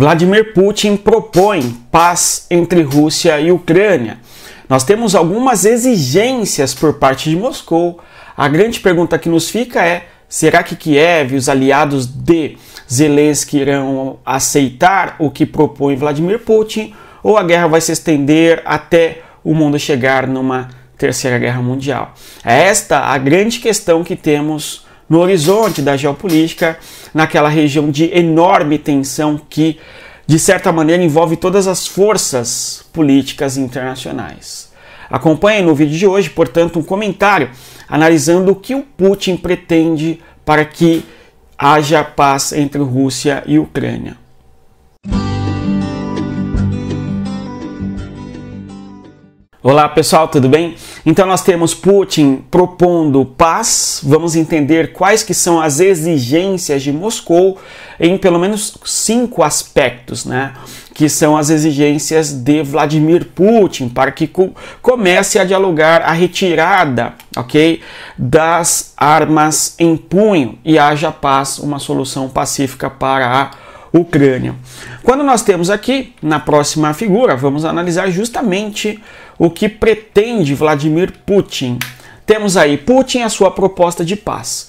Vladimir Putin propõe paz entre Rússia e Ucrânia. Nós temos algumas exigências por parte de Moscou. A grande pergunta que nos fica é: será que Kiev e os aliados de Zelensky irão aceitar o que propõe Vladimir Putin ou a guerra vai se estender até o mundo chegar numa terceira guerra mundial? É esta a grande questão que temos no horizonte da geopolítica, naquela região de enorme tensão que, de certa maneira, envolve todas as forças políticas internacionais. Acompanhe no vídeo de hoje, portanto, um comentário analisando o que o Putin pretende para que haja paz entre Rússia e Ucrânia. Olá pessoal, tudo bem? Então nós temos Putin propondo paz. Vamos entender quais que são as exigências de Moscou em pelo menos cinco aspectos, né? Que são as exigências de Vladimir Putin para que comece a dialogar a retirada, ok, das armas em punho e haja paz, uma solução pacífica para a o crânio. Quando nós temos aqui, na próxima figura, vamos analisar justamente o que pretende Vladimir Putin. Temos aí Putin, a sua proposta de paz.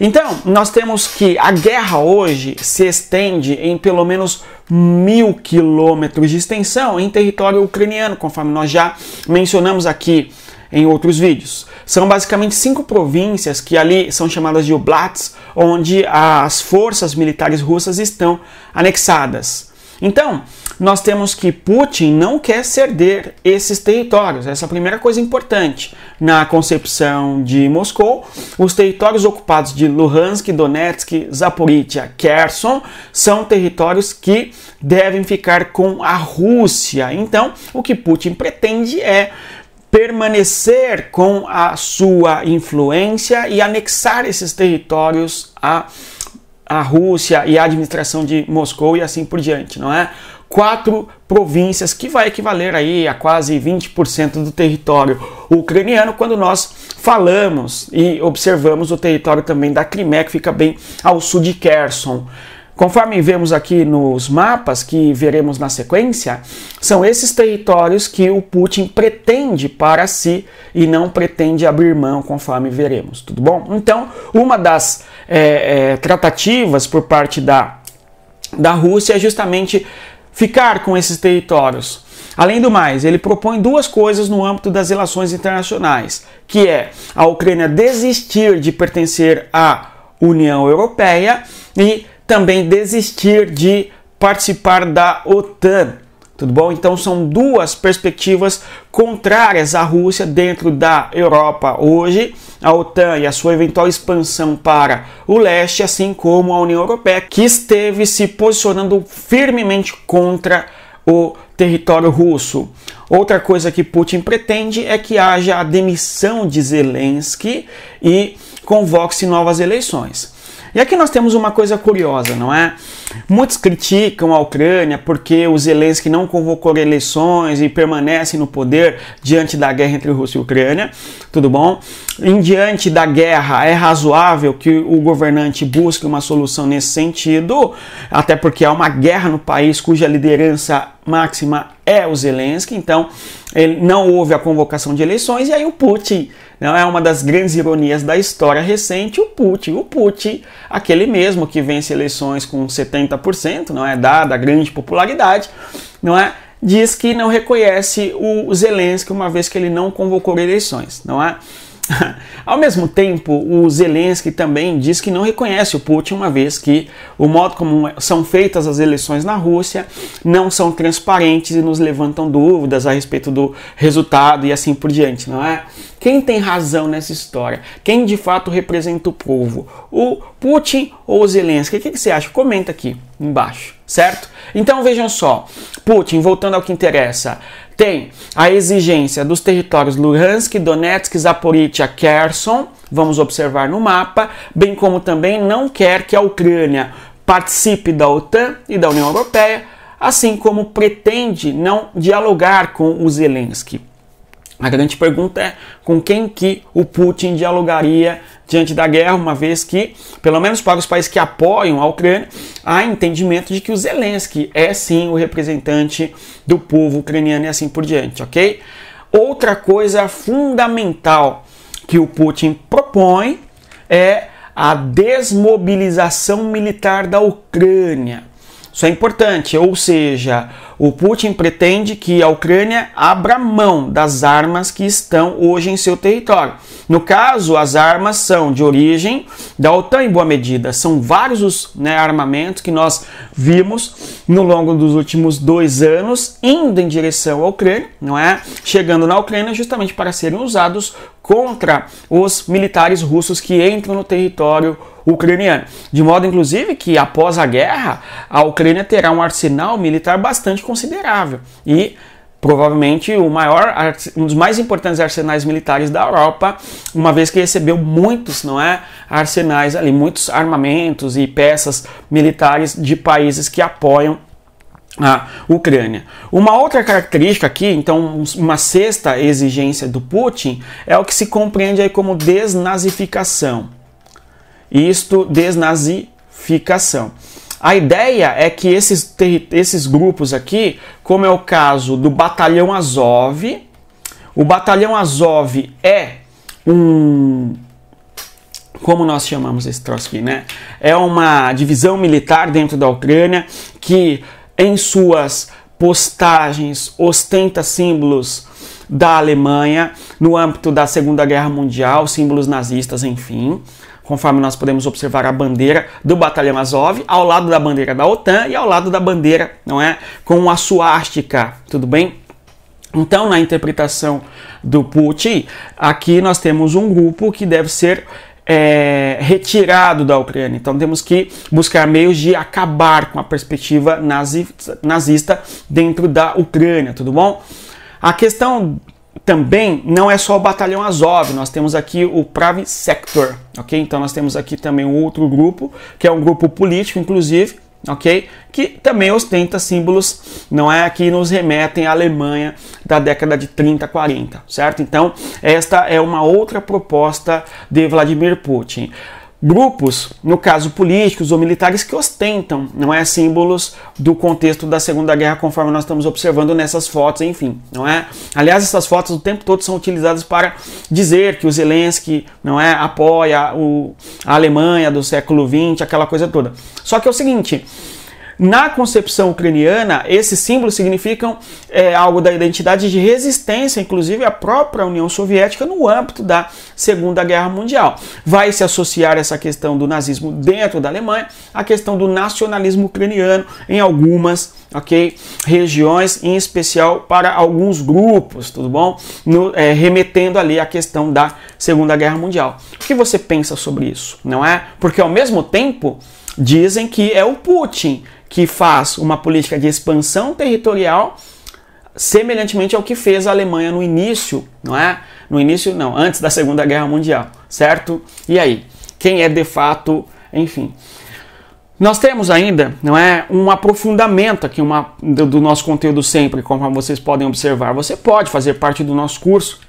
Então, nós temos que a guerra hoje se estende em pelo menos mil quilômetros de extensão em território ucraniano, conforme nós já mencionamos aqui em outros vídeos. São basicamente cinco províncias que ali são chamadas de oblats, onde as forças militares russas estão anexadas. Então, nós temos que Putin não quer ceder esses territórios. Essa é a primeira coisa importante. Na concepção de Moscou, os territórios ocupados de Luhansk, Donetsk, Zaporizhia, Kherson são territórios que devem ficar com a Rússia. Então, o que Putin pretende é permanecer com a sua influência e anexar esses territórios à, à Rússia e à administração de Moscou e assim por diante, não é? Quatro províncias que vai equivaler aí a quase 20% do território ucraniano quando nós falamos e observamos o território também da Crimeia que fica bem ao sul de Kherson. Conforme vemos aqui nos mapas que veremos na sequência, são esses territórios que o Putin pretende para si e não pretende abrir mão, conforme veremos. Tudo bom? Então, uma das é, é, tratativas por parte da, da Rússia é justamente ficar com esses territórios. Além do mais, ele propõe duas coisas no âmbito das relações internacionais, que é a Ucrânia desistir de pertencer à União Europeia e também desistir de participar da OTAN. Tudo bom? Então são duas perspectivas contrárias à Rússia dentro da Europa hoje, a OTAN e a sua eventual expansão para o leste, assim como a União Europeia, que esteve se posicionando firmemente contra o território russo. Outra coisa que Putin pretende é que haja a demissão de Zelensky e convoque-se novas eleições. E aqui nós temos uma coisa curiosa, não é? Muitos criticam a Ucrânia porque o Zelensky não convocou eleições e permanece no poder diante da guerra entre Rússia e Ucrânia, tudo bom? Em diante da guerra, é razoável que o governante busque uma solução nesse sentido, até porque há uma guerra no país cuja liderança máxima é o Zelensky, então ele não houve a convocação de eleições e aí o Putin não é uma das grandes ironias da história recente o Putin. O Putin, aquele mesmo que vence eleições com 70%, não é dada a grande popularidade, não é? Diz que não reconhece o Zelensky uma vez que ele não convocou eleições, não é? Ao mesmo tempo, o Zelensky também diz que não reconhece o Putin, uma vez que o modo como são feitas as eleições na Rússia não são transparentes e nos levantam dúvidas a respeito do resultado e assim por diante, não é? Quem tem razão nessa história? Quem de fato representa o povo? O Putin ou o Zelensky? O que você acha? Comenta aqui embaixo, certo? Então vejam só: Putin, voltando ao que interessa, tem a exigência dos territórios Luhansk, Donetsk, Zaporizhia, Kherson, vamos observar no mapa, bem como também não quer que a Ucrânia participe da OTAN e da União Europeia, assim como pretende não dialogar com o Zelensky. A grande pergunta é com quem que o Putin dialogaria diante da guerra, uma vez que, pelo menos para os países que apoiam a Ucrânia, há entendimento de que o Zelensky é sim o representante do povo ucraniano e assim por diante, ok? Outra coisa fundamental que o Putin propõe é a desmobilização militar da Ucrânia. Isso é importante, ou seja, o Putin pretende que a Ucrânia abra mão das armas que estão hoje em seu território. No caso, as armas são de origem da OTAN em boa medida. São vários os né, armamentos que nós vimos no longo dos últimos dois anos indo em direção à Ucrânia, não é? Chegando na Ucrânia justamente para serem usados contra os militares russos que entram no território ucraniano. De modo, inclusive, que após a guerra, a Ucrânia terá um arsenal militar bastante considerável e provavelmente o maior, um dos mais importantes arsenais militares da Europa, uma vez que recebeu muitos, não é, arsenais ali, muitos armamentos e peças militares de países que apoiam a Ucrânia. Uma outra característica aqui, então, uma sexta exigência do Putin é o que se compreende aí como desnazificação. Isto, desnazificação. A ideia é que esses, esses grupos aqui, como é o caso do Batalhão Azov, o Batalhão Azov é um como nós chamamos esse troço aqui, né? É uma divisão militar dentro da Ucrânia que em suas postagens ostenta símbolos da Alemanha no âmbito da Segunda Guerra Mundial, símbolos nazistas, enfim conforme nós podemos observar a bandeira do Batalhão Azov, ao lado da bandeira da OTAN e ao lado da bandeira, não é, com a suástica, tudo bem? Então, na interpretação do Putin, aqui nós temos um grupo que deve ser é, retirado da Ucrânia. Então temos que buscar meios de acabar com a perspectiva nazista, nazista dentro da Ucrânia, tudo bom? A questão também não é só o Batalhão Azov, nós temos aqui o Prav Sector, ok? Então nós temos aqui também um outro grupo, que é um grupo político, inclusive, ok? Que também ostenta símbolos, não é? Que nos remetem à Alemanha da década de 30, 40, certo? Então, esta é uma outra proposta de Vladimir Putin grupos, no caso políticos ou militares, que ostentam, não é, símbolos do contexto da Segunda Guerra, conforme nós estamos observando nessas fotos, enfim, não é? Aliás, essas fotos o tempo todo são utilizadas para dizer que o Zelensky, não é, apoia o, a Alemanha do século XX, aquela coisa toda. Só que é o seguinte, na concepção ucraniana, esses símbolos significam é, algo da identidade de resistência, inclusive a própria União Soviética no âmbito da Segunda Guerra Mundial. Vai se associar essa questão do nazismo dentro da Alemanha à questão do nacionalismo ucraniano em algumas ok? Regiões, em especial para alguns grupos, tudo bom? No, é, remetendo ali à questão da Segunda Guerra Mundial. O que você pensa sobre isso, não é? Porque ao mesmo tempo dizem que é o Putin que faz uma política de expansão territorial semelhantemente ao que fez a Alemanha no início, não é? No início não, antes da Segunda Guerra Mundial, certo? E aí, quem é de fato, enfim. Nós temos ainda, não é, um aprofundamento aqui uma, do, do nosso conteúdo sempre, como vocês podem observar. Você pode fazer parte do nosso curso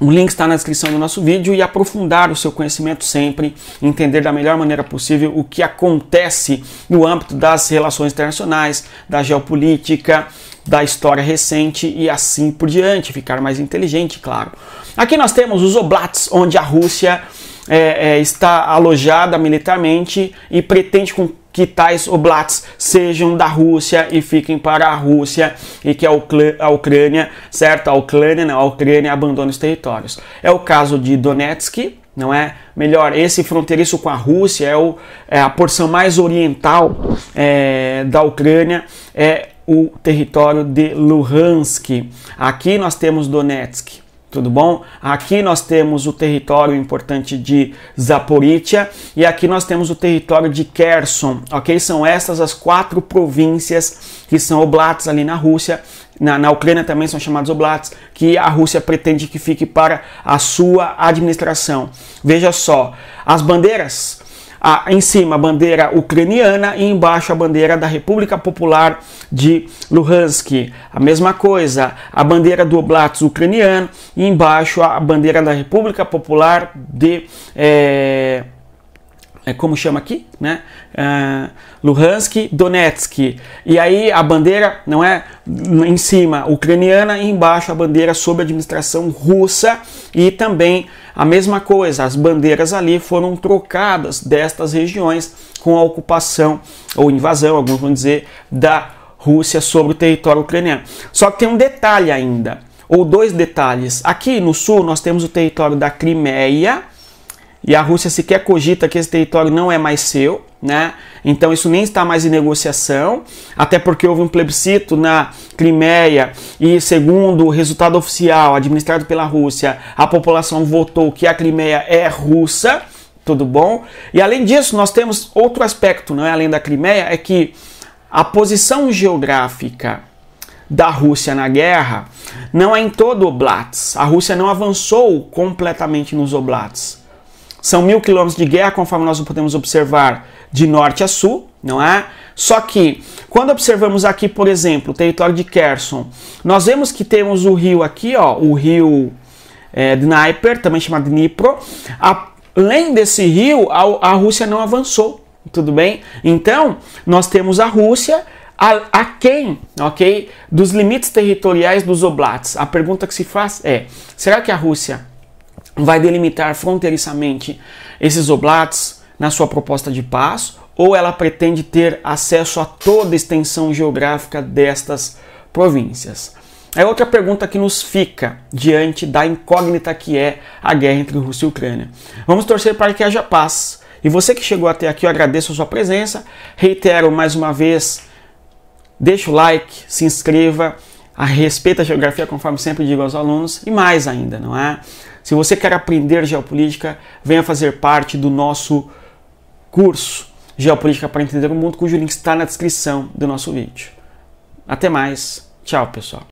o link está na descrição do nosso vídeo e aprofundar o seu conhecimento sempre, entender da melhor maneira possível o que acontece no âmbito das relações internacionais, da geopolítica, da história recente e assim por diante, ficar mais inteligente, claro. Aqui nós temos os Oblats, onde a Rússia é, é, está alojada militarmente e pretende com que tais oblats sejam da Rússia e fiquem para a Rússia e que a, Ucrânia, certo? A Ucrânia, não, a Ucrânia abandone os territórios. É o caso de Donetsk, não é? Melhor, esse fronteiriço com a Rússia é, o, é a porção mais oriental é, da Ucrânia, é o território de Luhansk. Aqui nós temos Donetsk, tudo bom? Aqui nós temos o território importante de Zaporizhia e aqui nós temos o território de Kherson, ok? São essas as quatro províncias que são oblates ali na Rússia, na, na Ucrânia também são chamados oblates, que a Rússia pretende que fique para a sua administração. Veja só, as bandeiras em cima a bandeira ucraniana e embaixo a bandeira da República Popular de Luhansk. A mesma coisa, a bandeira do Oblast ucraniano e embaixo a bandeira da República Popular de eh, é como chama aqui, né? Uh, Luhansk, Donetsk. E aí a bandeira não é em cima ucraniana e embaixo a bandeira sob administração russa e também a mesma coisa, as bandeiras ali foram trocadas destas regiões com a ocupação ou invasão, alguns vão dizer, da Rússia sobre o território ucraniano. Só que tem um detalhe ainda, ou dois detalhes. Aqui no sul nós temos o território da Crimeia, e a Rússia sequer cogita que esse território não é mais seu, né? Então isso nem está mais em negociação, até porque houve um plebiscito na Crimeia e segundo o resultado oficial administrado pela Rússia, a população votou que a Crimeia é russa, tudo bom? E além disso, nós temos outro aspecto, não é além da Crimeia, é que a posição geográfica da Rússia na guerra não é em todo Oblats. A Rússia não avançou completamente nos Oblats são mil quilômetros de guerra, conforme nós podemos observar de norte a sul, não é? Só que quando observamos aqui, por exemplo, o território de Kherson, nós vemos que temos o rio aqui, ó, o rio é, Dnieper, também chamado Dnipro. Além desse rio, a, a Rússia não avançou, tudo bem? Então, nós temos a Rússia a, quem, ok, dos limites territoriais dos oblats. A pergunta que se faz é: será que a Rússia vai delimitar fronteiriçamente esses oblates na sua proposta de paz ou ela pretende ter acesso a toda a extensão geográfica destas províncias? É outra pergunta que nos fica diante da incógnita que é a guerra entre Rússia e Ucrânia. Vamos torcer para que haja paz. E você que chegou até aqui, eu agradeço a sua presença. Reitero mais uma vez: deixa o like, se inscreva, respeita a geografia, conforme sempre digo aos alunos, e mais ainda, não é? Se você quer aprender geopolítica, venha fazer parte do nosso curso Geopolítica para Entender o Mundo, cujo link está na descrição do nosso vídeo. Até mais. Tchau, pessoal.